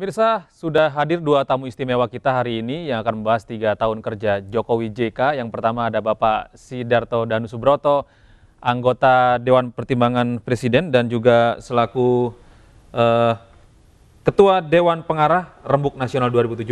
Pemirsa, sudah hadir dua tamu istimewa kita hari ini yang akan membahas tiga tahun kerja Jokowi JK. Yang pertama ada Bapak Sidarto Danu Subroto, anggota Dewan Pertimbangan Presiden dan juga selaku eh, Ketua Dewan Pengarah Rembuk Nasional 2017,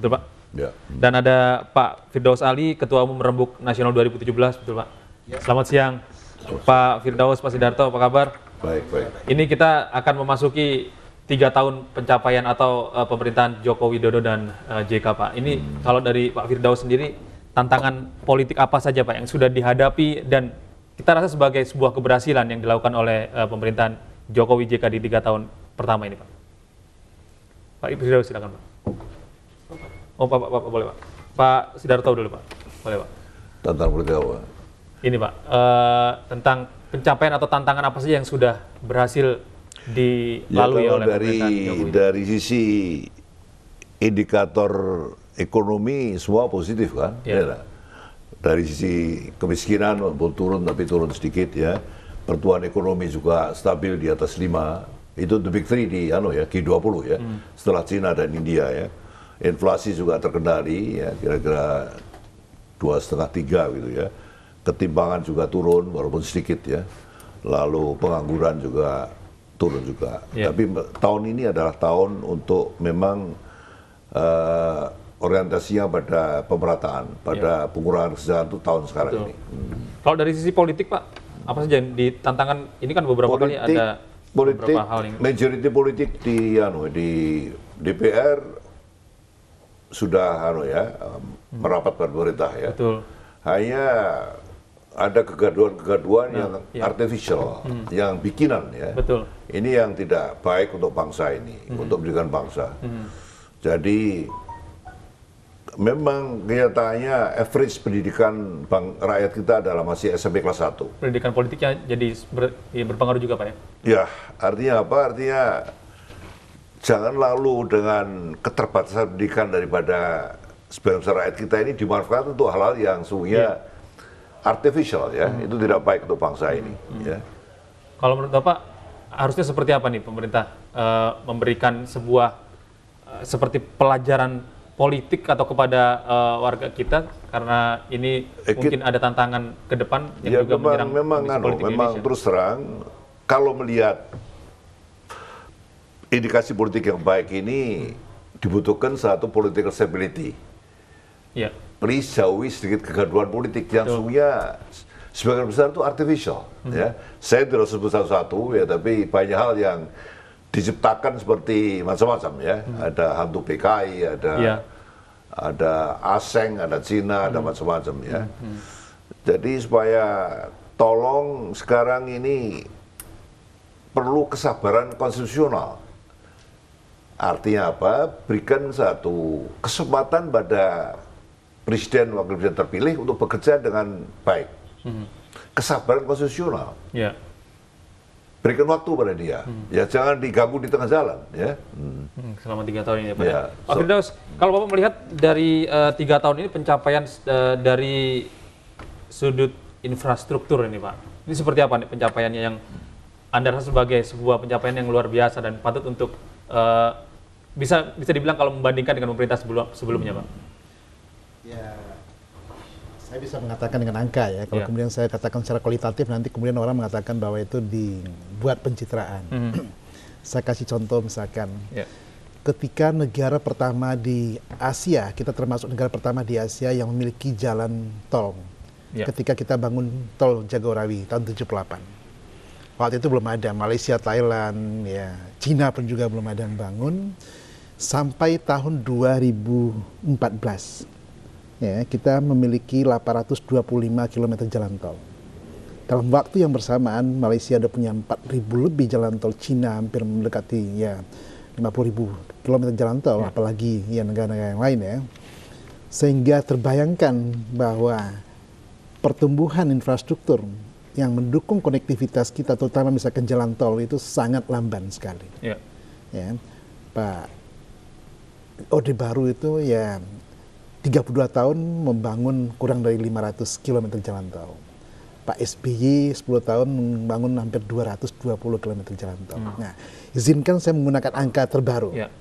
betul Pak? Ya. Dan ada Pak Firdaus Ali, Ketua Umum Rembuk Nasional 2017, betul Pak? Ya. Selamat siang, Selamat. Pak Firdaus, Pak Sidarto, apa kabar? Baik, baik. Ini kita akan memasuki tiga tahun pencapaian atau uh, pemerintahan Joko Widodo dan uh, eh, JK Pak. Ini hmm. kalau dari Pak Firdaus sendiri tantangan politik apa saja Pak yang sudah dihadapi dan kita rasa sebagai sebuah keberhasilan yang dilakukan oleh uh, pemerintahan Jokowi JK di tiga tahun pertama ini Pak. Pak Firdaus silakan Pak. Oh Pak, Pak, Pak, Pak boleh Pak. Pak Sidarto dulu Pak. Boleh Pak. Tantangan politik apa? Ini Pak, uh, tentang pencapaian atau tantangan apa saja yang sudah berhasil dilalui ya, oleh dari dari sisi indikator ekonomi semua positif kan ya. Ya, dari sisi kemiskinan walaupun turun tapi turun sedikit ya pertumbuhan ekonomi juga stabil di atas lima, itu the big three di ano ya G20 ya hmm. setelah Cina dan India ya inflasi juga terkendali ya kira-kira dua setengah tiga gitu ya ketimpangan juga turun walaupun sedikit ya lalu pengangguran juga turun juga. Yeah. Tapi tahun ini adalah tahun untuk memang uh, orientasinya pada pemerataan, pada yeah. pengurangan kesejahteraan itu tahun sekarang Betul. ini. Hmm. Kalau dari sisi politik, Pak, apa saja yang ditantangan? Ini kan beberapa politik, kali ada politik, beberapa hal yang... majority politik di anu di DPR sudah anu ya eh, hmm. merapat pada pemerintah ya. Betul. Hanya ada kegaduan-kegaduan nah, yang ya. artificial, hmm. yang bikinan ya. Betul. Ini yang tidak baik untuk bangsa ini, hmm. untuk pendidikan bangsa. Hmm. Jadi memang kenyataannya average pendidikan bang, rakyat kita adalah masih SMP kelas 1. Pendidikan politiknya jadi ber, ya berpengaruh juga Pak ya? Ya, artinya apa? Artinya jangan lalu dengan keterbatasan pendidikan daripada sebagian rakyat kita ini dimanfaatkan untuk hal-hal yang sungguhnya yeah artificial ya. Hmm. Itu tidak baik untuk bangsa ini. Hmm. Ya. Kalau menurut Bapak, harusnya seperti apa nih pemerintah uh, memberikan sebuah uh, seperti pelajaran politik atau kepada uh, warga kita karena ini eh, mungkin ada tantangan ke depan yang ya, juga memang, menyerang memang anu, memang terus terang kalau melihat indikasi politik yang baik ini dibutuhkan satu political stability. Ya please jauhi sedikit kegaduhan politik yang sungguhnya sebagian besar itu artificial hmm. ya. Saya tidak sebut satu-satu ya, tapi banyak hal yang diciptakan seperti macam-macam ya. Hmm. Ada hantu PKI, ada yeah. ada aseng, ada Cina, hmm. ada macam-macam ya. Hmm, hmm. Jadi supaya tolong sekarang ini perlu kesabaran konstitusional. Artinya apa? Berikan satu kesempatan pada presiden wakil presiden terpilih untuk bekerja dengan baik. Hmm. Kesabaran konstitusional. Yeah. Berikan waktu pada dia. Hmm. Ya jangan diganggu di tengah jalan. Ya. Hmm. selama tiga tahun ini ya Pak. Yeah. So, kalau Bapak melihat dari uh, tiga tahun ini pencapaian uh, dari sudut infrastruktur ini Pak. Ini seperti apa nih pencapaiannya yang anda rasa sebagai sebuah pencapaian yang luar biasa dan patut untuk uh, bisa bisa dibilang kalau membandingkan dengan pemerintah sebelum sebelumnya, Pak? Ya, saya bisa mengatakan dengan angka ya. Kalau yeah. kemudian saya katakan secara kualitatif, nanti kemudian orang mengatakan bahwa itu dibuat pencitraan. Mm -hmm. saya kasih contoh misalkan. Yeah. Ketika negara pertama di Asia, kita termasuk negara pertama di Asia yang memiliki jalan tol. Yeah. Ketika kita bangun tol Jagorawi tahun 78 waktu itu belum ada Malaysia, Thailand, ya Cina pun juga belum ada yang bangun sampai tahun 2014 ya kita memiliki 825 km jalan tol. Dalam waktu yang bersamaan, Malaysia ada punya 4.000 lebih jalan tol, Cina hampir mendekati ya 50.000 km jalan tol, ya. apalagi ya negara-negara yang lain ya. Sehingga terbayangkan bahwa pertumbuhan infrastruktur yang mendukung konektivitas kita, terutama misalkan jalan tol itu sangat lamban sekali. Ya. ya Pak Orde Baru itu ya 32 tahun membangun kurang dari 500 km jalan tol. Pak SBY 10 tahun membangun hampir 220 km jalan tol. Hmm. Nah, izinkan saya menggunakan angka terbaru. Ya.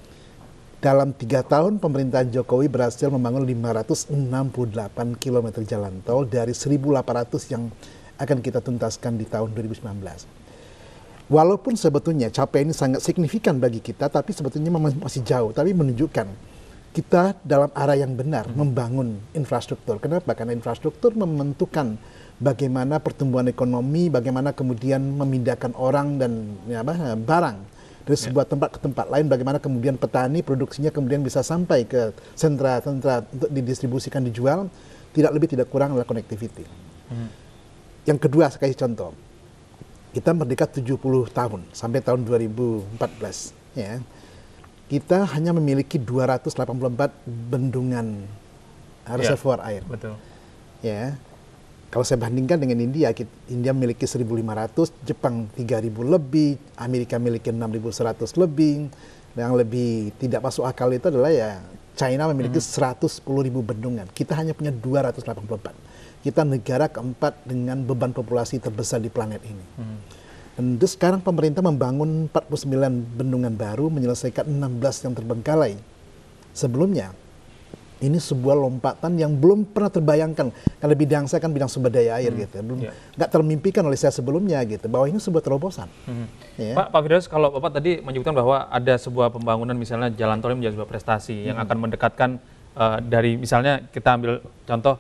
Dalam tiga tahun pemerintahan Jokowi berhasil membangun 568 km jalan tol dari 1.800 yang akan kita tuntaskan di tahun 2019. Walaupun sebetulnya capaian ini sangat signifikan bagi kita, tapi sebetulnya masih jauh, tapi menunjukkan kita dalam arah yang benar hmm. membangun infrastruktur. Kenapa? Karena infrastruktur membentukkan bagaimana pertumbuhan ekonomi, bagaimana kemudian memindahkan orang dan ya apa, barang dari ya. sebuah tempat ke tempat lain, bagaimana kemudian petani produksinya kemudian bisa sampai ke sentra-sentra untuk didistribusikan dijual, tidak lebih tidak kurang adalah connectivity. Hmm. Yang kedua saya kasih contoh, kita merdeka 70 tahun sampai tahun 2014, ya kita hanya memiliki 284 bendungan ya, reservoir air. Betul. Ya. Kalau saya bandingkan dengan India, India memiliki 1.500, Jepang 3.000 lebih, Amerika memiliki 6.100 lebih. Yang lebih tidak masuk akal itu adalah ya China memiliki hmm. 110.000 bendungan. Kita hanya punya 284. Kita negara keempat dengan beban populasi terbesar di planet ini. Hmm itu sekarang pemerintah membangun 49 bendungan baru menyelesaikan 16 yang terbengkalai. Sebelumnya, ini sebuah lompatan yang belum pernah terbayangkan karena bidang saya kan bidang sumber daya air hmm. gitu ya, belum iya. nggak yeah. termimpikan oleh saya sebelumnya gitu bahwa ini sebuah terobosan hmm. yeah. Pak Pak Firdaus kalau Bapak tadi menyebutkan bahwa ada sebuah pembangunan misalnya jalan tol menjadi sebuah prestasi hmm. yang akan mendekatkan uh, dari misalnya kita ambil contoh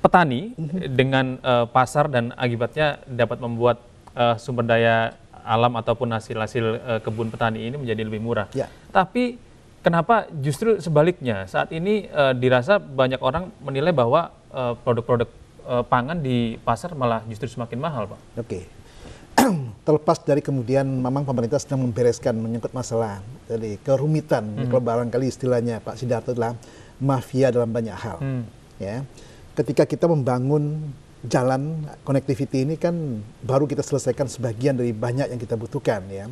petani hmm. dengan uh, pasar dan akibatnya dapat membuat uh, sumber daya alam ataupun hasil-hasil uh, eh, kebun petani ini menjadi lebih murah. Ya. Tapi kenapa justru sebaliknya saat ini uh, dirasa banyak orang menilai bahwa produk-produk uh, uh, pangan di pasar malah justru semakin mahal, Pak? Oke. Okay. Terlepas dari kemudian memang pemerintah sedang membereskan menyangkut masalah dari kerumitan, -hmm. kalau barangkali istilahnya Pak Sidarto adalah mafia dalam banyak hal. Mm. Ya. Ketika kita membangun jalan connectivity ini kan baru kita selesaikan sebagian dari banyak yang kita butuhkan ya.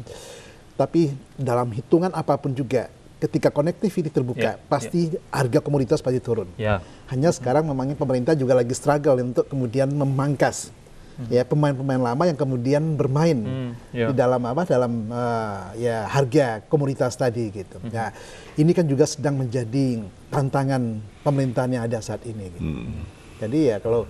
Tapi dalam hitungan apapun juga ketika connectivity terbuka yeah, ya. pasti yeah. harga komoditas pasti turun. Yeah. Hanya sekarang memangnya pemerintah juga lagi struggle untuk kemudian memangkas mm. ya pemain-pemain lama yang kemudian bermain mm, yeah. di dalam apa dalam uh, ya harga komoditas tadi gitu. Mm. Nah, ini kan juga sedang menjadi tantangan pemerintahnya ada saat ini gitu. Mm. Jadi ya kalau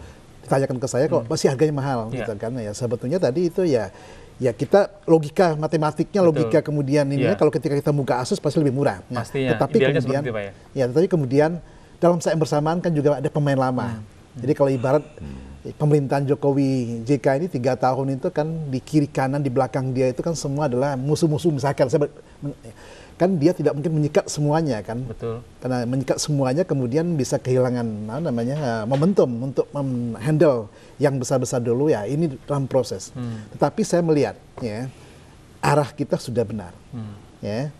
ditanyakan ke saya kok hmm. masih harganya mahal yeah. gitu kan ya sebetulnya tadi itu ya ya kita logika matematiknya Betul. logika kemudian ini yeah. kalau ketika kita buka Asus pasti lebih murah nah, Pastinya. tetapi kemudian ya. ya tetapi kemudian dalam saat yang bersamaan kan juga ada pemain lama hmm. hmm. jadi kalau ibarat hmm. pemerintahan Jokowi JK ini tiga tahun itu kan di kiri kanan di belakang dia itu kan semua adalah musuh-musuh misalkan saya kan dia tidak mungkin menyikat semuanya kan. Betul. Karena menyikat semuanya kemudian bisa kehilangan nah, namanya eh, momentum untuk handle yang besar-besar dulu ya. Ini dalam proses. Hmm. Tetapi saya melihat ya arah kita sudah benar. Hmm. Ya.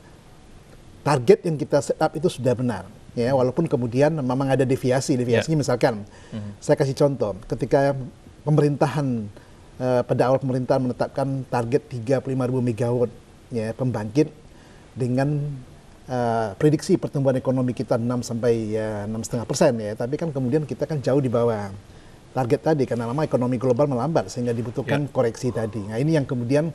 Target yang kita setup itu sudah benar. Ya, hmm. walaupun kemudian memang ada deviasi, deviasinya yeah. misalkan. Hmm. Saya kasih contoh, ketika pemerintahan eh, pada awal pemerintahan menetapkan target 35.000 megawatt ya pembangkit dengan uh, prediksi pertumbuhan ekonomi kita 6 sampai eh, enam setengah persen ya, tapi kan kemudian kita kan jauh di bawah target tadi karena lama ekonomi global melambat sehingga dibutuhkan yeah. koreksi tadi. Nah ini yang kemudian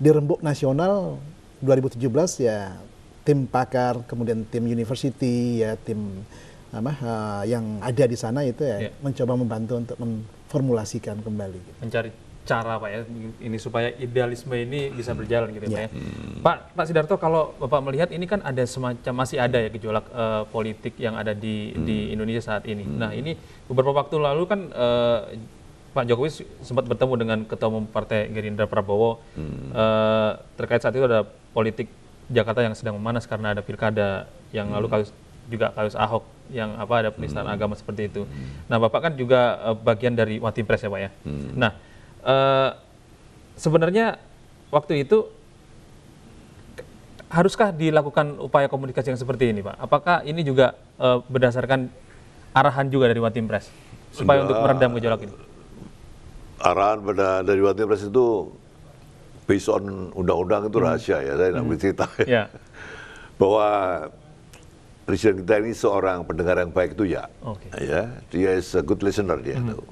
di rembuk nasional 2017 ya tim pakar kemudian tim university ya tim apa uh, yang ada di sana itu ya yeah. mencoba membantu untuk memformulasikan kembali. Gitu. Mencari cara Pak ya ini supaya idealisme ini bisa hmm. berjalan gitu ya, ya. Hmm. Pak Pak Sidarto kalau Bapak melihat ini kan ada semacam masih ada ya gejolak uh, politik yang ada di hmm. di Indonesia saat ini. Hmm. Nah, ini beberapa waktu lalu kan uh, Pak Jokowi sempat bertemu dengan ketua umum Partai Gerindra Prabowo hmm. uh, terkait saat itu ada politik Jakarta yang sedang memanas karena ada pilkada yang hmm. lalu kasus juga kasus Ahok yang apa ada penistaan hmm. agama seperti itu. Hmm. Nah, Bapak kan juga uh, bagian dari Wati Pres ya, Pak ya. Hmm. Nah, Eh, sebenarnya waktu itu haruskah dilakukan upaya komunikasi yang seperti ini, Pak? Apakah ini juga uh, berdasarkan arahan juga dari Watim Press supaya untuk meredam gejolak ini? Arahan pada dari Watim Press itu based on undang-undang itu hmm. rahasia hmm. ya, saya tidak hmm. ya. Yeah. Bahwa presiden kita ini seorang pendengar yang baik itu ya. Okay. Ya, dia is a good listener dia hmm. tuh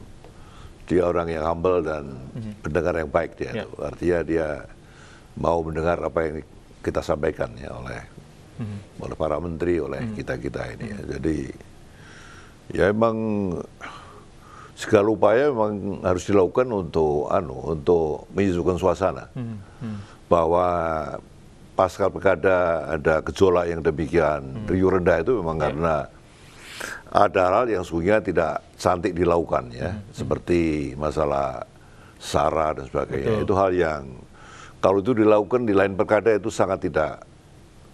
dia orang yang humble dan mhm. pendengar yang baik dia. Yeah. Artinya dia mau mendengar apa yang kita sampaikan ya oleh hmm oleh para menteri, oleh hmm kita-kita ini ya. Mhm. Jadi ya emang segala upaya memang harus dilakukan untuk anu untuk menyusukan suasana. Mm-hmm. Bahwa pasca pekada ada gejolak yang demikian, riuh rendah itu memang yeah. karena ada hal yang sungguhnya tidak cantik dilakukan ya, hmm. seperti masalah sara dan sebagainya. Betul. Itu hal yang kalau itu dilakukan di lain perkada itu sangat tidak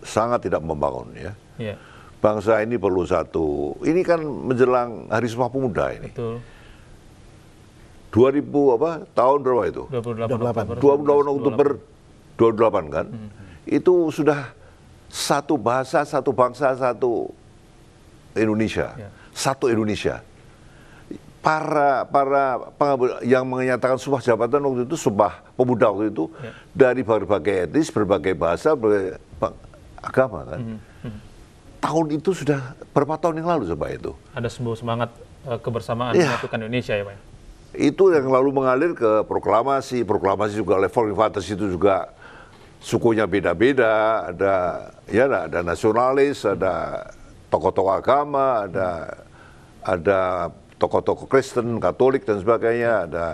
sangat tidak membangun ya. Yeah. Bangsa ini perlu satu. Ini kan menjelang Hari Sumpah Pemuda ini. Betul. 2000 apa? Tahun berapa itu? 28, 28 Oktober 28 kan? Hmm. Itu sudah satu bahasa, satu bangsa, satu Indonesia, ya. satu Indonesia. Para para yang menyatakan sumpah jabatan waktu itu sumpah pemuda waktu itu ya. dari berbagai etnis, berbagai bahasa, berbagai agama kan. Hmm. -hmm. Tahun itu sudah berapa tahun yang lalu coba itu. Ada sebuah semangat e, kebersamaan ya. menyatukan Indonesia ya pak. Itu yang lalu mengalir ke proklamasi, proklamasi juga level infantis itu juga sukunya beda-beda, ada ya ada nasionalis, ada tokoh-tokoh agama, ada ada tokoh-tokoh Kristen, Katolik dan sebagainya, ada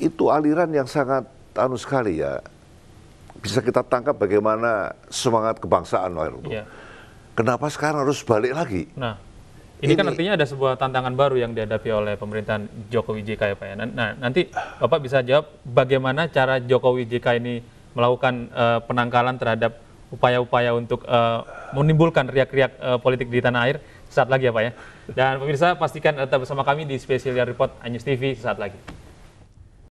itu aliran yang sangat anu sekali ya. Bisa kita tangkap bagaimana semangat kebangsaan waktu itu. Iya. Yeah. Kenapa sekarang harus balik lagi? Nah, ini, kan ini kan artinya ada sebuah tantangan baru yang dihadapi oleh pemerintahan Jokowi JK ya Pak ya. Nah, nanti Bapak bisa jawab bagaimana cara Jokowi JK ini melakukan uh, penangkalan terhadap upaya-upaya untuk uh, menimbulkan riak-riak uh, politik di tanah air sesaat lagi ya Pak ya. Dan pemirsa pastikan tetap bersama kami di Special Report Anjus TV sesaat lagi.